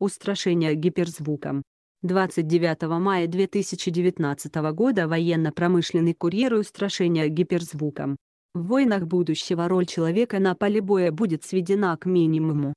устрашения гиперзвуком. 29 мая 2019 года военно-промышленный курьер устрашения гиперзвуком. В войнах будущего роль человека на поле боя будет сведена к минимуму.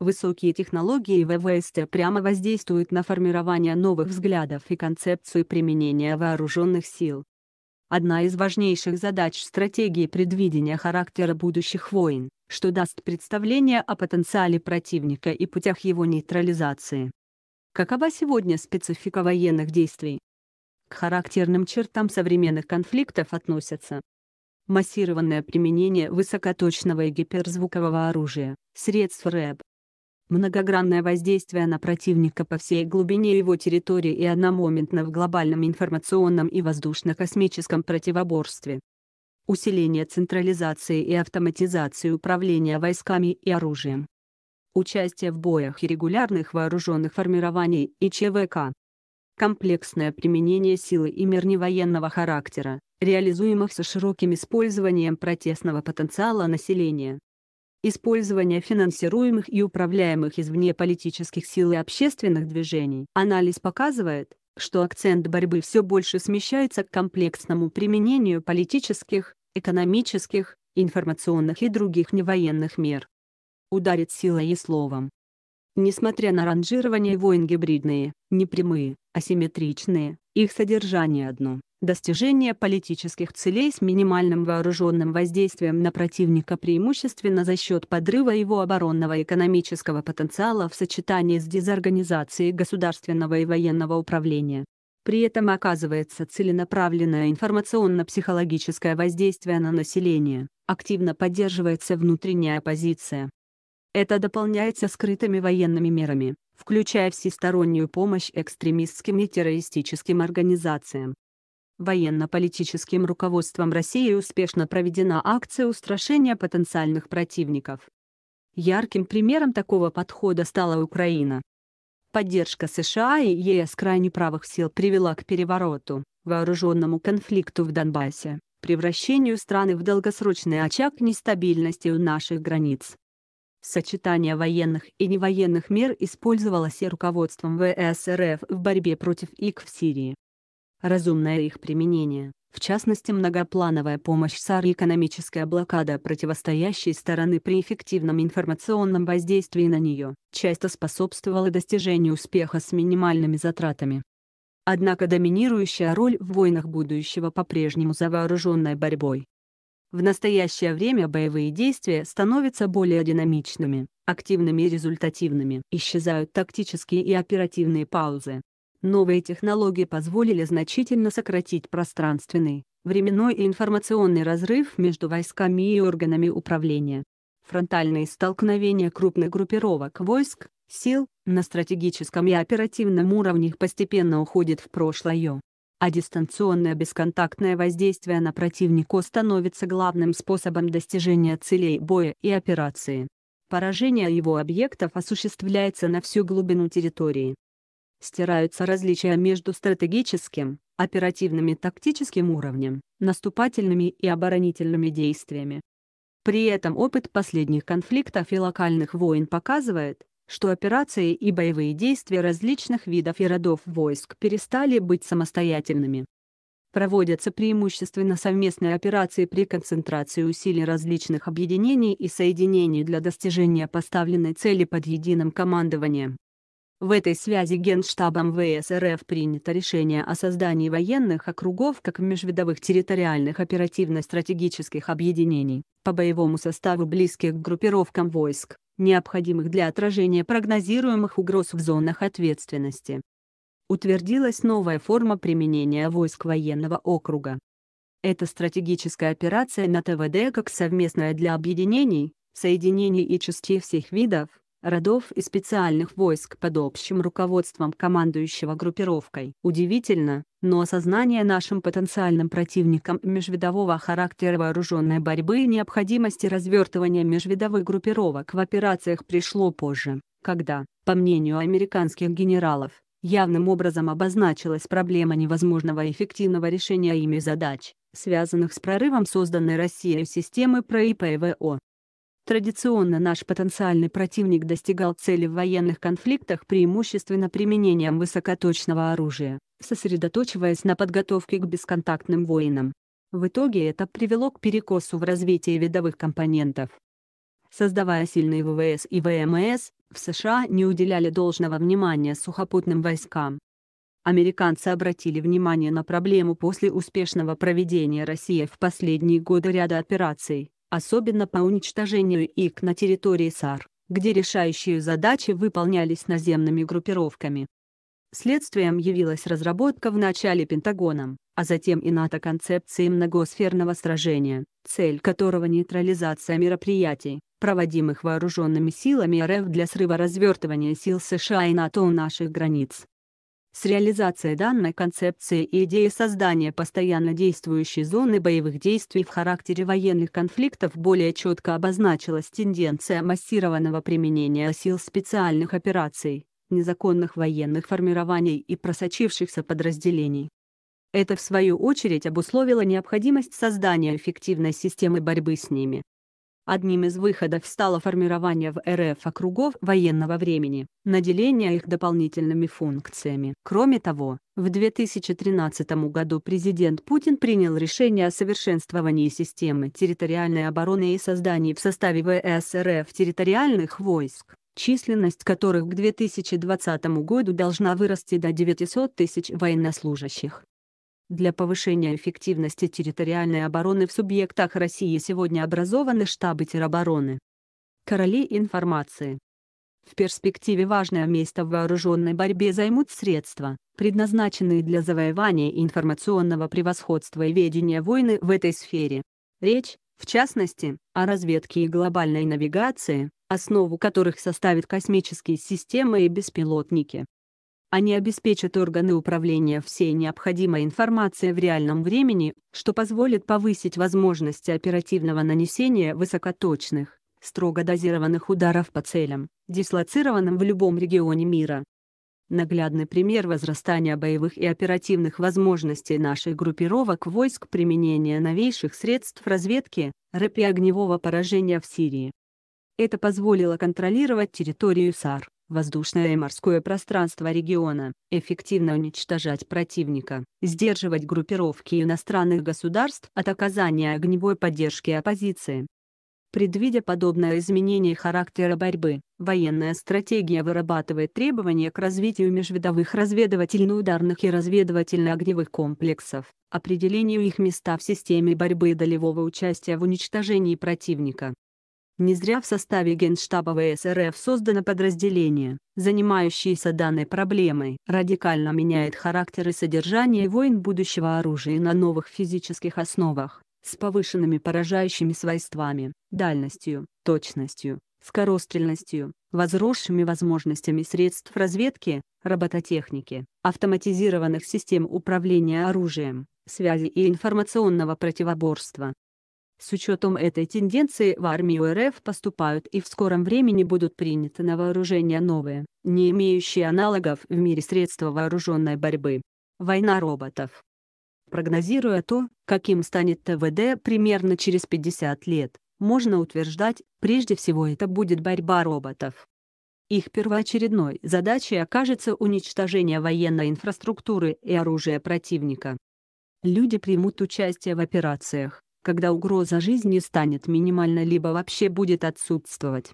Высокие технологии ВВСТ прямо воздействуют на формирование новых взглядов и концепцию применения вооруженных сил. Одна из важнейших задач стратегии предвидения характера будущих войн что даст представление о потенциале противника и путях его нейтрализации. Какова сегодня специфика военных действий? К характерным чертам современных конфликтов относятся массированное применение высокоточного и гиперзвукового оружия, средств РЭБ, многогранное воздействие на противника по всей глубине его территории и одномоментно в глобальном информационном и воздушно-космическом противоборстве, усиление централизации и автоматизации управления войсками и оружием. Участие в боях и регулярных вооруженных формирований и ЧВК. Комплексное применение силы и мер невоенного характера, реализуемых со широким использованием протестного потенциала населения. Использование финансируемых и управляемых извне политических сил и общественных движений. Анализ показывает, что акцент борьбы все больше смещается к комплексному применению политических, экономических, информационных и других невоенных мер. Ударит силой и словом. Несмотря на ранжирование войн гибридные, непрямые, асимметричные, их содержание одно – достижение политических целей с минимальным вооруженным воздействием на противника преимущественно за счет подрыва его оборонного экономического потенциала в сочетании с дезорганизацией государственного и военного управления. При этом оказывается целенаправленное информационно-психологическое воздействие на население, активно поддерживается внутренняя оппозиция. Это дополняется скрытыми военными мерами, включая всестороннюю помощь экстремистским и террористическим организациям. Военно-политическим руководством России успешно проведена акция устрашения потенциальных противников. Ярким примером такого подхода стала Украина, Поддержка США и ЕС крайне правых сил привела к перевороту, вооруженному конфликту в Донбассе, превращению страны в долгосрочный очаг нестабильности у наших границ. Сочетание военных и невоенных мер использовалось и руководством ВСРФ в борьбе против ИК в Сирии, разумное их применение, в частности многоплановая помощь САР и экономическая блокада противостоящей стороны при эффективном информационном воздействии на нее, часто способствовала достижению успеха с минимальными затратами. Однако доминирующая роль в войнах будущего по-прежнему за вооруженной борьбой. В настоящее время боевые действия становятся более динамичными, активными и результативными. Исчезают тактические и оперативные паузы, Новые технологии позволили значительно сократить пространственный, временной и информационный разрыв между войсками и органами управления. Фронтальные столкновения крупных группировок войск, сил, на стратегическом и оперативном уровнях постепенно уходят в прошлое. А дистанционное бесконтактное воздействие на противника становится главным способом достижения целей боя и операции. Поражение его объектов осуществляется на всю глубину территории, стираются различия между стратегическим, оперативным и тактическим уровнем, наступательными и оборонительными действиями. При этом опыт последних конфликтов и локальных войн показывает, что операции и боевые действия различных видов и родов войск перестали быть самостоятельными. Проводятся преимущественно совместные операции при концентрации усилий различных объединений и соединений для достижения поставленной цели под единым командованием. В этой связи Генштабом ВС РФ принято решение о создании военных округов как межвидовых территориальных оперативно-стратегических объединений по боевому составу близких к группировкам войск, необходимых для отражения прогнозируемых угроз в зонах ответственности. Утвердилась новая форма применения войск военного округа. Это стратегическая операция на ТВД как совместная для объединений, соединений и частей всех видов, родов и специальных войск под общим руководством командующего группировкой. Удивительно, но осознание нашим потенциальным противникам межвидового характера вооруженной борьбы и необходимости развертывания межвидовых группировок в операциях пришло позже, когда, по мнению американских генералов, явным образом обозначилась проблема невозможного эффективного решения ими задач, связанных с прорывом созданной Россией системы ПРО и ПВО. Традиционно наш потенциальный противник достигал цели в военных конфликтах преимущественно применением высокоточного оружия, сосредоточиваясь на подготовке к бесконтактным воинам. В итоге это привело к перекосу в развитии видовых компонентов. Создавая сильные ВВС и ВМС, в США не уделяли должного внимания сухопутным войскам. Американцы обратили внимание на проблему после успешного проведения России в последние годы ряда операций, особенно по уничтожению их на территории САР, где решающие задачи выполнялись наземными группировками. Следствием явилась разработка в начале Пентагоном, а затем и НАТО концепции многосферного сражения, цель которого нейтрализация мероприятий, проводимых вооруженными силами РФ для срыва развертывания сил США и НАТО у наших границ, с реализацией данной концепции и идеи создания постоянно действующей зоны боевых действий в характере военных конфликтов более четко обозначилась тенденция массированного применения сил специальных операций, незаконных военных формирований и просочившихся подразделений. Это, в свою очередь, обусловило необходимость создания эффективной системы борьбы с ними. Одним из выходов стало формирование в РФ округов военного времени, наделение их дополнительными функциями. Кроме того, в 2013 году президент Путин принял решение о совершенствовании системы территориальной обороны и создании в составе ВС территориальных войск численность которых к 2020 году должна вырасти до 900 тысяч военнослужащих. Для повышения эффективности территориальной обороны в субъектах России сегодня образованы штабы теробороны. Короли информации. В перспективе важное место в вооруженной борьбе займут средства, предназначенные для завоевания информационного превосходства и ведения войны в этой сфере. Речь, в частности, о разведке и глобальной навигации, основу которых составят космические системы и беспилотники. Они обеспечат органы управления всей необходимой информацией в реальном времени, что позволит повысить возможности оперативного нанесения высокоточных, строго дозированных ударов по целям, дислоцированным в любом регионе мира. Наглядный пример возрастания боевых и оперативных возможностей наших группировок войск применения новейших средств разведки, РЭП и огневого поражения в Сирии. Это позволило контролировать территорию САР воздушное и морское пространство региона, эффективно уничтожать противника, сдерживать группировки иностранных государств от оказания огневой поддержки оппозиции. Предвидя подобное изменение характера борьбы, военная стратегия вырабатывает требования к развитию межвидовых разведывательно-ударных и разведывательно-огневых комплексов, определению их места в системе борьбы и долевого участия в уничтожении противника. Не зря в составе Генштаба ВСРФ создано подразделение, занимающееся данной проблемой. Радикально меняет характер и содержание войн будущего оружия на новых физических основах, с повышенными поражающими свойствами, дальностью, точностью, скорострельностью, возросшими возможностями средств разведки, робототехники, автоматизированных систем управления оружием, связи и информационного противоборства. С учетом этой тенденции в армию РФ поступают и в скором времени будут приняты на вооружение новые, не имеющие аналогов в мире средства вооруженной борьбы. Война роботов. Прогнозируя то, каким станет ТВД примерно через 50 лет, можно утверждать, прежде всего это будет борьба роботов. Их первоочередной задачей окажется уничтожение военной инфраструктуры и оружия противника. Люди примут участие в операциях, когда угроза жизни станет минимальной либо вообще будет отсутствовать.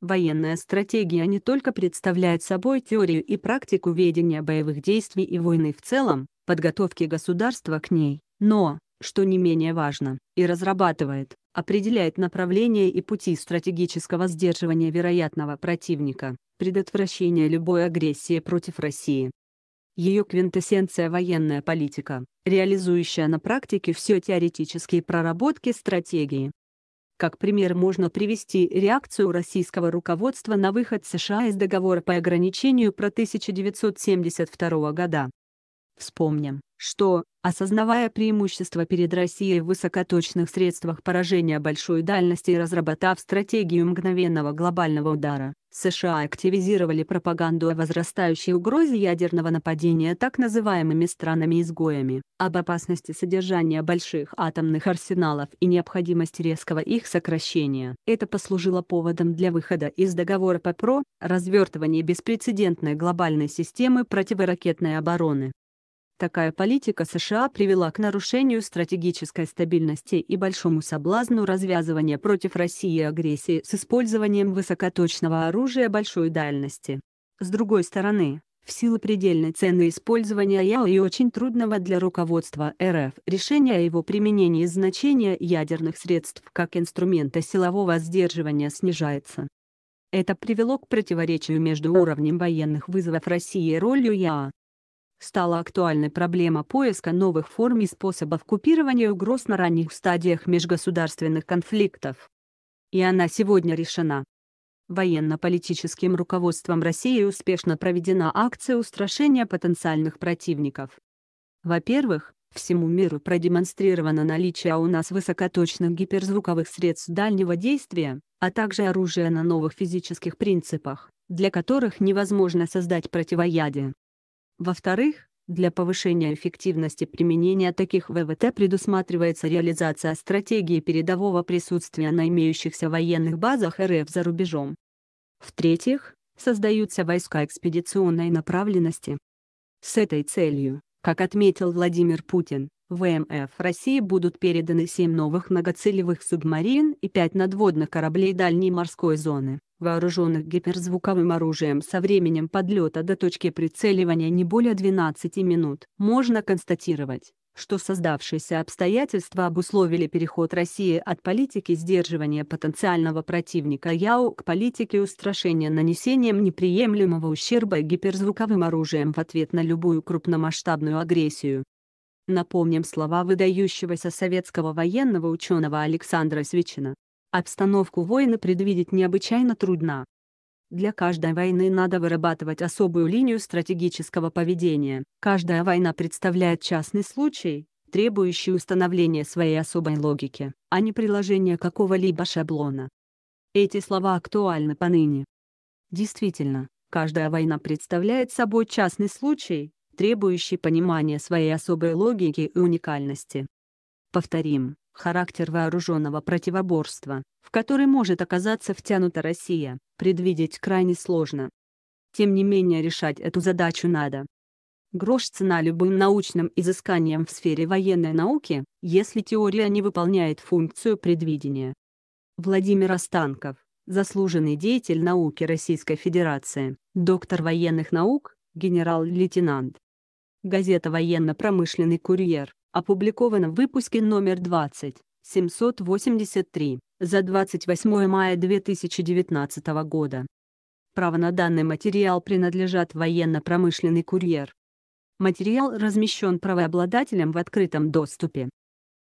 Военная стратегия не только представляет собой теорию и практику ведения боевых действий и войны в целом, подготовки государства к ней, но, что не менее важно, и разрабатывает, определяет направление и пути стратегического сдерживания вероятного противника, предотвращения любой агрессии против России ее квинтэссенция военная политика, реализующая на практике все теоретические проработки стратегии. Как пример можно привести реакцию российского руководства на выход США из договора по ограничению про 1972 года. Вспомним, что, Осознавая преимущество перед Россией в высокоточных средствах поражения большой дальности и разработав стратегию мгновенного глобального удара, США активизировали пропаганду о возрастающей угрозе ядерного нападения так называемыми странами-изгоями, об опасности содержания больших атомных арсеналов и необходимости резкого их сокращения. Это послужило поводом для выхода из договора по ПРО, развертывания беспрецедентной глобальной системы противоракетной обороны. Такая политика США привела к нарушению стратегической стабильности и большому соблазну развязывания против России агрессии с использованием высокоточного оружия большой дальности. С другой стороны, в силу предельной цены использования ЯО и очень трудного для руководства РФ решения о его применении значения ядерных средств как инструмента силового сдерживания снижается. Это привело к противоречию между уровнем военных вызовов России и ролью ЯА стала актуальной проблема поиска новых форм и способов купирования угроз на ранних стадиях межгосударственных конфликтов. И она сегодня решена. Военно-политическим руководством России успешно проведена акция устрашения потенциальных противников. Во-первых, всему миру продемонстрировано наличие у нас высокоточных гиперзвуковых средств дальнего действия, а также оружия на новых физических принципах, для которых невозможно создать противоядие. Во-вторых, для повышения эффективности применения таких ВВТ предусматривается реализация стратегии передового присутствия на имеющихся военных базах РФ за рубежом. В-третьих, создаются войска экспедиционной направленности. С этой целью, как отметил Владимир Путин, ВМФ России будут переданы 7 новых многоцелевых субмарин и 5 надводных кораблей дальней морской зоны, вооруженных гиперзвуковым оружием со временем подлета до точки прицеливания не более 12 минут. Можно констатировать, что создавшиеся обстоятельства обусловили переход России от политики сдерживания потенциального противника ЯУ к политике устрашения нанесением неприемлемого ущерба гиперзвуковым оружием в ответ на любую крупномасштабную агрессию. Напомним слова выдающегося советского военного ученого Александра Свечина. Обстановку войны предвидеть необычайно трудно. Для каждой войны надо вырабатывать особую линию стратегического поведения. Каждая война представляет частный случай, требующий установления своей особой логики, а не приложения какого-либо шаблона. Эти слова актуальны поныне. Действительно, каждая война представляет собой частный случай, требующий понимания своей особой логики и уникальности. Повторим, характер вооруженного противоборства, в который может оказаться втянута Россия, предвидеть крайне сложно. Тем не менее решать эту задачу надо. Грош цена любым научным изысканиям в сфере военной науки, если теория не выполняет функцию предвидения. Владимир Останков, заслуженный деятель науки Российской Федерации, доктор военных наук, генерал-лейтенант газета «Военно-промышленный курьер», опубликована в выпуске номер 20, 783, за 28 мая 2019 года. Право на данный материал принадлежат «Военно-промышленный курьер». Материал размещен правообладателем в открытом доступе.